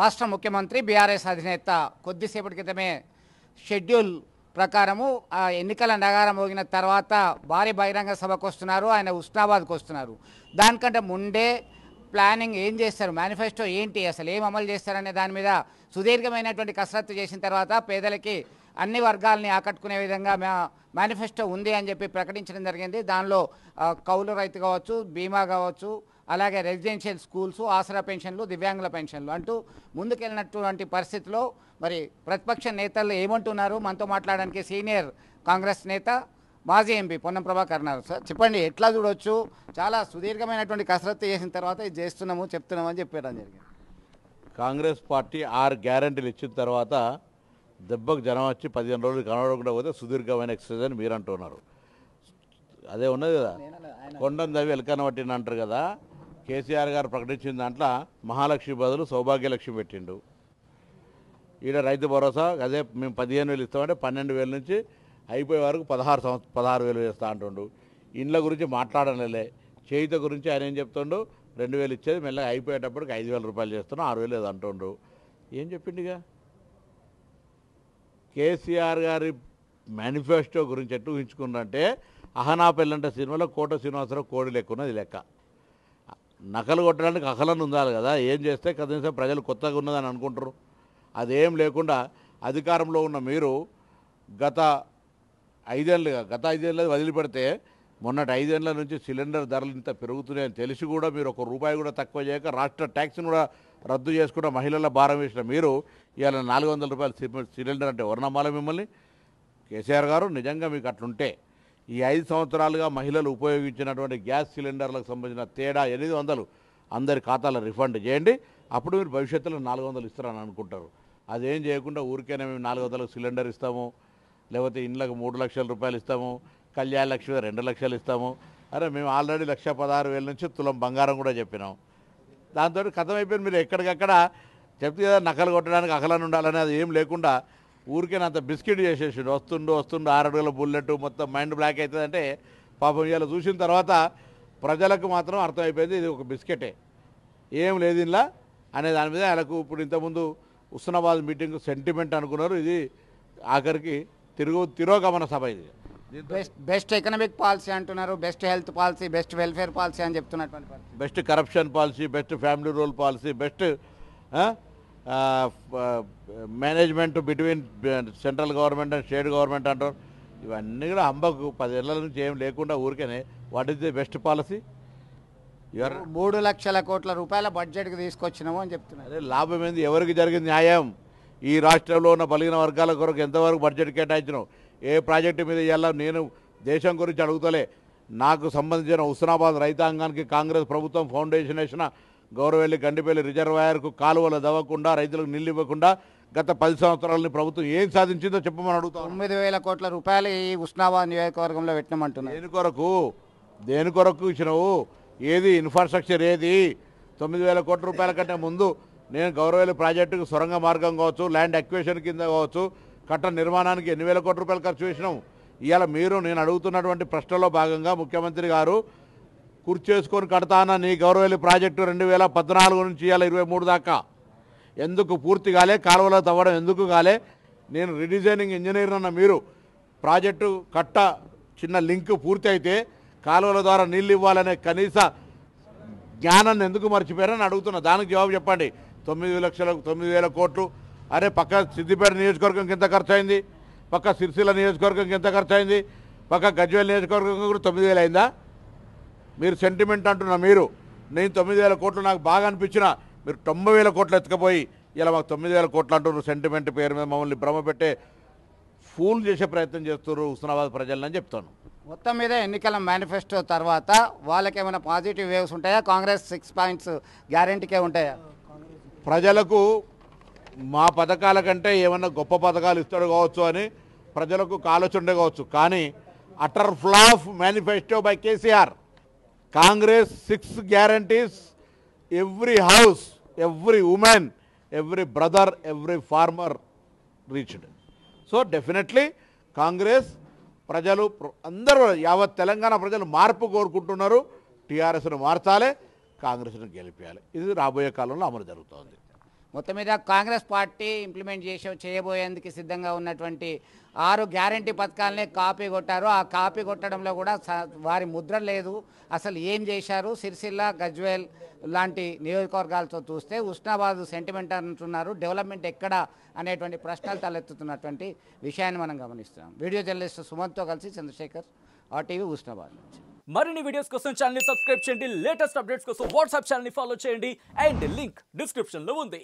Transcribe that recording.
రాష్ట్ర ముఖ్యమంత్రి బీఆర్ఎస్ అధినేత కొద్దిసేపటి క్రితమే షెడ్యూల్ ప్రకారము ఆ ఎన్నికల నగారం మోగిన తర్వాత భారీ బహిరంగ సభకు వస్తున్నారు ఆయన ఉస్నాబాద్కు వస్తున్నారు దానికంటే ముందే ప్లానింగ్ ఏం చేస్తారు మేనిఫెస్టో ఏంటి అసలు ఏం అమలు చేస్తారనే దాని మీద సుదీర్ఘమైనటువంటి కసరత్తు చేసిన తర్వాత పేదలకి అన్ని వర్గాల్ని ఆకట్టుకునే విధంగా మేనిఫెస్టో ఉంది అని చెప్పి ప్రకటించడం జరిగింది దానిలో కౌలు రైతు కావచ్చు బీమా కావచ్చు అలాగే రెసిడెన్షియల్ స్కూల్స్ ఆసరా పెన్షన్లు దివ్యాంగుల పెన్షన్లు అంటూ ముందుకెళ్ళినటువంటి పరిస్థితిలో మరి ప్రతిపక్ష నేతలు ఏమంటున్నారు మనతో మాట్లాడడానికి సీనియర్ కాంగ్రెస్ నేత మాజీ ఎంపీ పొన్నం ప్రభాకర్ అన్నారు సార్ చెప్పండి ఎట్లా చూడొచ్చు చాలా సుదీర్ఘమైనటువంటి కసరత్తు చేసిన తర్వాత ఇది చేస్తున్నాము చెప్తున్నాము అని చెప్పడం జరిగింది కాంగ్రెస్ పార్టీ ఆరు గ్యారంటీలు ఇచ్చిన తర్వాత దెబ్బకు జనం వచ్చి పదిహేను రోజులు కనబడకుండా పోతే సుదీర్ఘమైన ఎక్సర్సైజ్ అని మీరు అంటున్నారు అదే ఉన్నది కదా కొండను దవి ఎలకన పట్టిన అంటారు కదా కేసీఆర్ గారు ప్రకటించిన దాంట్లో మహాలక్ష్మి బదులు సౌభాగ్యలక్ష్మి పెట్టిండు ఈడ రైతు భరోసా అదే మేము పదిహేను వేలు ఇస్తామంటే పన్నెండు వేల నుంచి అయిపోయే వరకు పదహారు సంవత్స పదహారు వేలు వేస్తా అంటుండు ఇండ్ల గురించి మాట్లాడలే చేయుత గురించి ఆయన ఏం చెప్తుండు రెండు వేలు ఇచ్చేది మెల్లగా అయిపోయేటప్పటికి ఐదు వేల రూపాయలు చేస్తున్నాం ఆరు వేలు ఏదో అంటుండు ఏం చెప్పిండిగా కేసీఆర్ గారి మేనిఫెస్టో గురించి ఎట్టు ఊహించుకున్నంటే అహనా సినిమాలో కోట శ్రీనివాసరావు కోడి లెక్కున్నది లెక్క నకలు కొట్టడానికి అహలను ఉండాలి కదా ఏం చేస్తే కనీసం ప్రజలు కొత్తగా ఉన్నదని అనుకుంటారు అదేం లేకుండా అధికారంలో ఉన్న మీరు గత ఐదేళ్ళుగా గత ఐదేళ్ళు వదిలిపెడితే మొన్నటి ఐదేళ్ల నుంచి సిలిండర్ ధరలు ఇంత పెరుగుతున్నాయని తెలిసి కూడా మీరు ఒక రూపాయి కూడా తక్కువ చేయక రాష్ట్ర ట్యాక్స్ని కూడా రద్దు చేసుకున్న మహిళల భారం వేసిన మీరు ఇవాళ నాలుగు వందల రూపాయలు సిలిండర్ అంటే వర్ణమాల మిమ్మల్ని కేసీఆర్ గారు నిజంగా మీకు అట్లుంటే ఈ ఐదు సంవత్సరాలుగా మహిళలు ఉపయోగించినటువంటి గ్యాస్ సిలిండర్లకు సంబంధించిన తేడా ఎనిమిది వందలు అందరి ఖాతాలో రిఫండ్ చేయండి అప్పుడు మీరు భవిష్యత్తులో నాలుగు వందలు ఇస్తారని అనుకుంటారు అదేం చేయకుండా ఊరికైనా మేము నాలుగు వందలకు సిలిండర్ ఇస్తాము లేకపోతే ఇండ్లకు మూడు లక్షల రూపాయలు ఇస్తాము కళ్యాణ లక్ష్మి రెండు లక్షలు ఇస్తాము అరే మేము ఆల్రెడీ లక్ష పదహారు వేల నుంచి తులం బంగారం కూడా చెప్పినాం దాంతో కథం అయిపోయింది మీరు ఎక్కడికక్కడ చెప్తే కదా నకలు కొట్టడానికి అకలను ఉండాలని అది ఏం లేకుండా ఊరికే అంత బిస్కెట్ చేసేసిండు వస్తుండు వస్తుండు ఆరడుగుల బుల్లెట్ మొత్తం మైండ్ బ్లాక్ అవుతుందంటే పాపం ఇవాళ చూసిన తర్వాత ప్రజలకు మాత్రం అర్థమైపోయింది ఇది ఒక బిస్కెటే ఏం లేదు ఇలా అనే దాని మీద ఆయనకు ఇప్పుడు ఇంతకుముందు హుస్నాబాద్ మీటింగ్ సెంటిమెంట్ అనుకున్నారు ఇది ఆఖరికి తిరుగు తిరోగమన సభ ఇది బెస్ట్ బెస్ట్ ఎకనామిక్ పాలసీ అంటున్నారు best health policy best welfare policy అని చెప్తున్నటువంటి best corruption policy best family rule policy best management between central government and state government అంటారు ఇవన్నీ కూడా అంబకు పదేళ్ల నుంచి ఏం లేకుండా ఊరికనే what is the best policy మూడు లక్షల కోట్ల రూపాయల బడ్జెట్కి తీసుకొచ్చినాము అని చెప్తున్నారు అదే లాభం ఏంది ఎవరికి జరిగింది న్యాయం ఈ రాష్ట్రంలో ఉన్న బలిగిన వర్గాల కొరకు ఎంతవరకు బడ్జెట్ కేటాయించినావు ఏ ప్రాజెక్టు మీద ఇవ్వాలో నేను దేశం గురించి అడుగుతలే నాకు సంబంధించిన హుస్నాబాద్ రైతాంగానికి కాంగ్రెస్ ప్రభుత్వం ఫౌండేషన్ వేసిన గౌరవెల్లి గండిపల్లి రిజర్వాయర్కు కాలువలు దవ్వకుండా రైతులకు నీళ్ళు ఇవ్వకుండా గత పది సంవత్సరాలని ప్రభుత్వం ఏం సాధించిందో చెప్పమని అడుగుతాం తొమ్మిది వేల కోట్ల రూపాయలు ఈ ఉస్నాబాద్ నియోజకవర్గంలో పెట్టినామంటున్నా దేని కొరకు దేని కొరకు ఇచ్చినావు ఏది ఇన్ఫ్రాస్ట్రక్చర్ ఏది తొమ్మిది వేల కోట్ల రూపాయల కంటే ముందు నేను గౌరవేలు ప్రాజెక్టుకు సొరంగ మార్గం కావచ్చు ల్యాండ్ అక్వేషన్ కింద కావచ్చు కట్ట నిర్మాణానికి ఎన్ని వేల కోట్ల రూపాయలు ఖర్చు చేసినాం ఇవాళ మీరు నేను అడుగుతున్నటువంటి ప్రశ్నలో భాగంగా ముఖ్యమంత్రి గారు చేసుకొని కడతాన నీ గౌరవేలి ప్రాజెక్టు రెండు వేల పద్నాలుగు నుంచి ఇవాళ ఇరవై మూడు దాకా ఎందుకు పూర్తి కాలే కాలువలో తవ్వడం ఎందుకు కాలే నేను రీడిజైనింగ్ ఇంజనీర్ అన్న మీరు ప్రాజెక్టు కట్ట చిన్న లింక్ పూర్తి అయితే కాలువల ద్వారా నీళ్ళు ఇవ్వాలనే కనీస జ్ఞానాన్ని ఎందుకు మర్చిపోయారని అడుగుతున్నా దానికి జవాబు చెప్పండి తొమ్మిది లక్షల తొమ్మిది వేల కోట్లు అరే పక్క సిద్దిపేట నియోజకవర్గంకి కింద ఖర్చు అయింది పక్క సిరిసిల్ల నియోజకవర్గంకి కింద ఖర్చు అయింది పక్క గజ్వేల్ నియోజకవర్గం కూడా తొమ్మిది వేలు అయిందా మీరు సెంటిమెంట్ అంటున్నా మీరు నేను తొమ్మిది వేల కోట్లు నాకు బాగా అనిపించిన మీరు తొంభై వేల కోట్లు ఎత్తుకపోయి ఇలా మాకు తొమ్మిది వేల కోట్లు అంటున్నారు సెంటిమెంట్ పేరు మీద మమ్మల్ని భ్రమ పెట్టే ఫూల్ చేసే ప్రయత్నం చేస్తున్నారు హుస్నాబాద్ ప్రజలని చెప్తాను మొత్తం మీద ఎన్నికల మేనిఫెస్టో తర్వాత వాళ్ళకి ఏమైనా పాజిటివ్ వేవ్స్ ఉంటాయా కాంగ్రెస్ సిక్స్ పాయింట్స్ గ్యారంటీకే ఉంటాయా ప్రజలకు మా పథకాల కంటే ఏమన్నా గొప్ప పథకాలు ఇస్తాడు కావచ్చు అని ప్రజలకు కాలోచన కావచ్చు కానీ utter flop manifesto by KCR Congress six guarantees every house every women every brother every farmer reached so definitely Congress ప్రజలు అందరూ యావత్ తెలంగాణ ప్రజలు మార్పు కోరుకుంటున్నారు టీఆర్ఎస్ను మార్చాలి కాంగ్రెస్ను గెలిపించాలి ఇది రాబోయే కాలంలో అమలు జరుగుతోంది మొత్తం మీద కాంగ్రెస్ పార్టీ ఇంప్లిమెంట్ చేసే చేయబోయేందుకు సిద్ధంగా ఉన్నటువంటి ఆరు గ్యారంటీ పథకాలనే కాపీ కొట్టారు ఆ కాపీ కొట్టడంలో కూడా వారి ముద్ర లేదు అసలు ఏం చేశారు సిరిసిల్ల గజ్వేల్ లాంటి నియోజకవర్గాలతో చూస్తే ఉస్నాబాద్ సెంటిమెంట్ అంటున్నారు డెవలప్మెంట్ ఎక్కడ అనేటువంటి ప్రశ్నలు తలెత్తుతున్నటువంటి విషయాన్ని మనం గమనిస్తున్నాం వీడియో జర్నలిస్ట్ సుమంత్తో కలిసి చంద్రశేఖర్ ఆర్టీవీ ఉస్నాబాద్ నుంచి మరిన్ని వీడియోస్ కోసం ఛానల్ సబ్స్క్రైబ్ చేయండి లేటెస్ట్ అప్డేట్స్ కోసం వాట్సాప్ ఛానల్ని ఫాలో చేయండి అండ్ లింక్ డిస్క్రిప్షన్లో ఉంది